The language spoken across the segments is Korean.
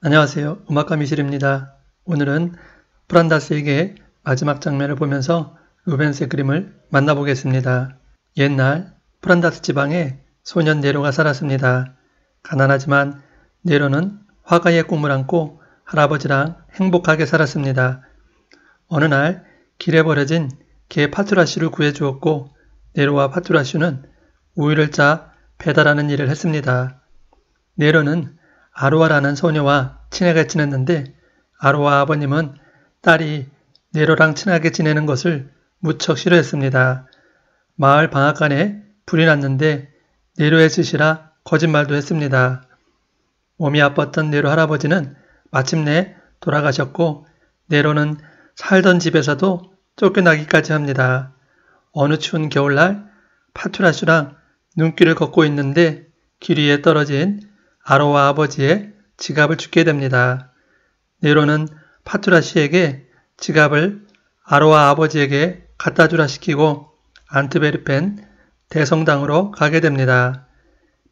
안녕하세요. 음악가 미실입니다. 오늘은 프란다스에게 마지막 장면을 보면서 루벤스의 그림을 만나보겠습니다. 옛날 프란다스 지방에 소년 네로가 살았습니다. 가난하지만 네로는 화가의 꿈을 안고 할아버지랑 행복하게 살았습니다. 어느 날 길에 버려진 개 파투라슈를 구해주었고 네로와 파투라슈는 우유를 짜 배달하는 일을 했습니다. 네로는 아로아라는 소녀와 친하게 지냈는데 아로아 아버님은 딸이 네로랑 친하게 지내는 것을 무척 싫어했습니다. 마을 방앗간에 불이 났는데 네로의 짓이라 거짓말도 했습니다. 몸이 아팠던 네로 할아버지는 마침내 돌아가셨고 네로는 살던 집에서도 쫓겨나기까지 합니다. 어느 추운 겨울날 파투라슈랑 눈길을 걷고 있는데 길 위에 떨어진 아로와 아버지의 지갑을 주게 됩니다. 네로는 파투라 씨에게 지갑을 아로와 아버지에게 갖다 주라 시키고 안트베르펜 대성당으로 가게 됩니다.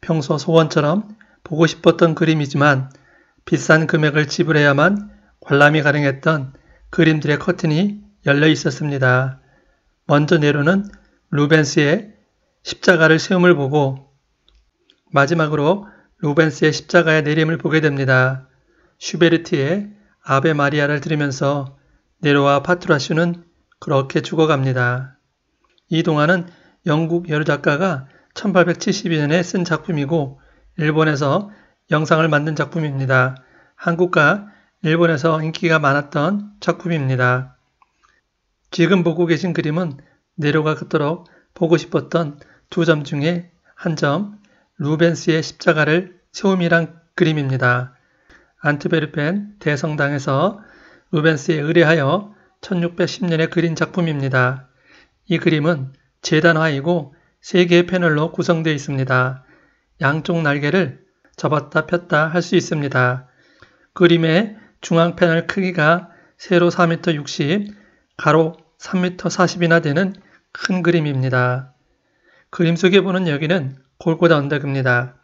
평소 소원처럼 보고 싶었던 그림이지만 비싼 금액을 지불해야만 관람이 가능했던 그림들의 커튼이 열려 있었습니다. 먼저 네로는 루벤스의 십자가를 세움을 보고 마지막으로 루벤스의 십자가의 내림을 보게 됩니다. 슈베르트의 아베 마리아를 들으면서 네로와 파트라슈는 그렇게 죽어갑니다. 이 동화는 영국 여류 작가가 1872년에 쓴 작품이고 일본에서 영상을 만든 작품입니다. 한국과 일본에서 인기가 많았던 작품입니다. 지금 보고 계신 그림은 네로가 그토록 보고 싶었던 두 점 중에 한 점, 루벤스의 십자가를 세움이란 그림입니다. 안트베르펜 대성당에서 루벤스에 의뢰하여 1610년에 그린 작품입니다. 이 그림은 재단화이고 3개의 패널로 구성되어 있습니다. 양쪽 날개를 접었다 폈다 할 수 있습니다. 그림의 중앙 패널 크기가 세로 4m 60, 가로 3m 40이나 되는 큰 그림입니다. 그림 속에 보는 여기는 골고다 언덕입니다.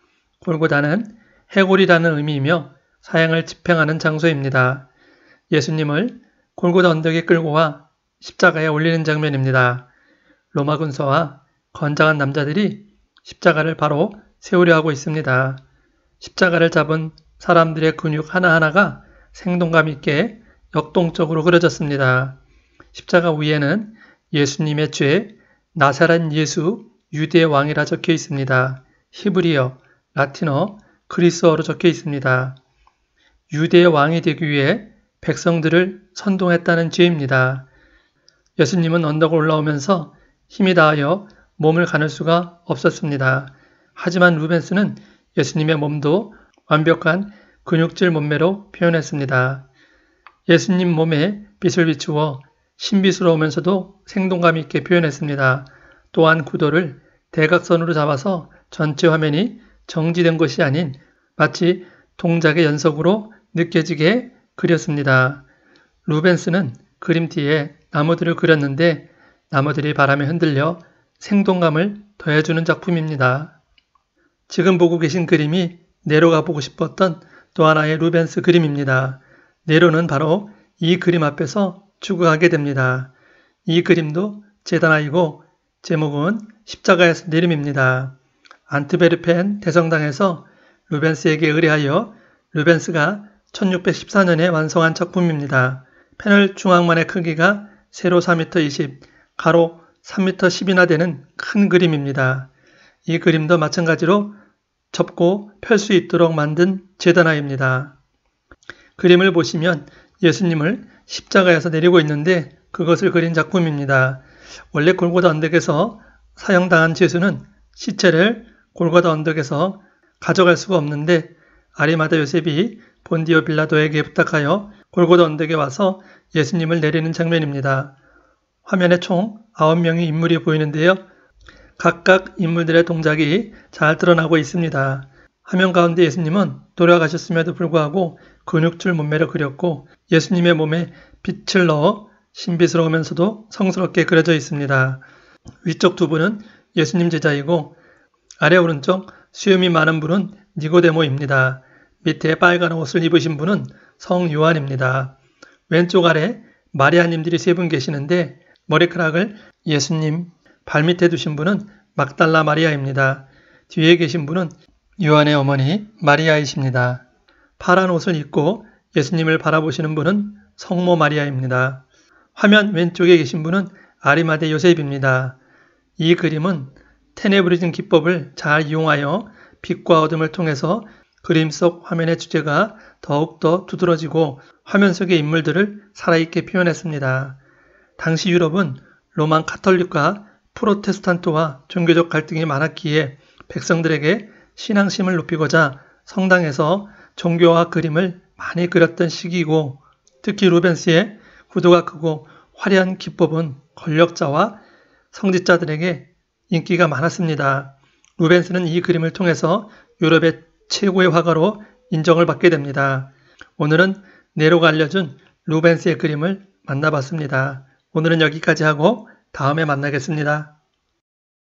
골고다는 해골이라는 의미이며 사양을 집행하는 장소입니다. 예수님을 골고다 언덕에 끌고 와 십자가에 올리는 장면입니다. 로마 군사와 건장한 남자들이 십자가를 바로 세우려 하고 있습니다. 십자가를 잡은 사람들의 근육 하나하나가 생동감 있게 역동적으로 그려졌습니다. 십자가 위에는 예수님의 죄, 나사렛 예수, 유대 왕이라 적혀 있습니다. 히브리어, 라틴어, 그리스어로 적혀 있습니다. 유대의 왕이 되기 위해 백성들을 선동했다는 죄입니다. 예수님은 언덕을 올라오면서 힘이 닿하여 몸을 가눌 수가 없었습니다. 하지만 루벤스는 예수님의 몸도 완벽한 근육질 몸매로 표현했습니다. 예수님 몸에 빛을 비추어 신비스러우면서도 생동감 있게 표현했습니다. 또한 구도를 대각선으로 잡아서 전체 화면이 정지된 것이 아닌 마치 동작의 연속으로 느껴지게 그렸습니다. 루벤스는 그림뒤에 나무들을 그렸는데 나무들이 바람에 흔들려 생동감을 더해주는 작품입니다. 지금 보고 계신 그림이 네로가 보고 싶었던 또 하나의 루벤스 그림입니다. 네로는 바로 이 그림 앞에서 추구하게 됩니다. 이 그림도 재단아이고 제목은 십자가에서 내림입니다. 안트베르펜 대성당에서 루벤스에게 의뢰하여 루벤스가 1614년에 완성한 작품입니다. 패널 중앙만의 크기가 세로 4m 20, 가로 3m 10이나 되는 큰 그림입니다. 이 그림도 마찬가지로 접고 펼 수 있도록 만든 재단화입니다. 그림을 보시면 예수님을 십자가에서 내리고 있는데 그것을 그린 작품입니다. 원래 골고다 언덕에서 사형당한 죄수는 시체를 골고다 언덕에서 가져갈 수가 없는데 아리마다 요셉이 본디오 빌라도에게 부탁하여 골고다 언덕에 와서 예수님을 내리는 장면입니다. 화면에 총 9명의 인물이 보이는데요. 각각 인물들의 동작이 잘 드러나고 있습니다. 화면 가운데 예수님은 돌아가셨음에도 불구하고 근육줄 몸매를 그렸고 예수님의 몸에 빛을 넣어 신비스러우면서도 성스럽게 그려져 있습니다. 위쪽 두 분은 예수님 제자이고 아래 오른쪽 수염이 많은 분은 니고데모입니다. 밑에 빨간 옷을 입으신 분은 성 요한입니다. 왼쪽 아래 마리아님들이 세 분 계시는데 머리카락을 예수님 발밑에 두신 분은 막달라 마리아입니다. 뒤에 계신 분은 요한의 어머니 마리아이십니다. 파란 옷을 입고 예수님을 바라보시는 분은 성모 마리아입니다. 화면 왼쪽에 계신 분은 아리마대 요셉입니다. 이 그림은 테네브리즘 기법을 잘 이용하여 빛과 어둠을 통해서 그림 속 화면의 주제가 더욱더 두드러지고 화면 속의 인물들을 살아있게 표현했습니다. 당시 유럽은 로만 카톨릭과 프로테스탄트와 종교적 갈등이 많았기에 백성들에게 신앙심을 높이고자 성당에서 종교와 그림을 많이 그렸던 시기이고 특히 루벤스의 구도가 크고 화려한 기법은 권력자와 성직자들에게 인기가 많았습니다. 루벤스는 이 그림을 통해서 유럽의 최고의 화가로 인정을 받게 됩니다. 오늘은 네로가 알려준 루벤스의 그림을 만나봤습니다. 오늘은 여기까지 하고 다음에 만나겠습니다.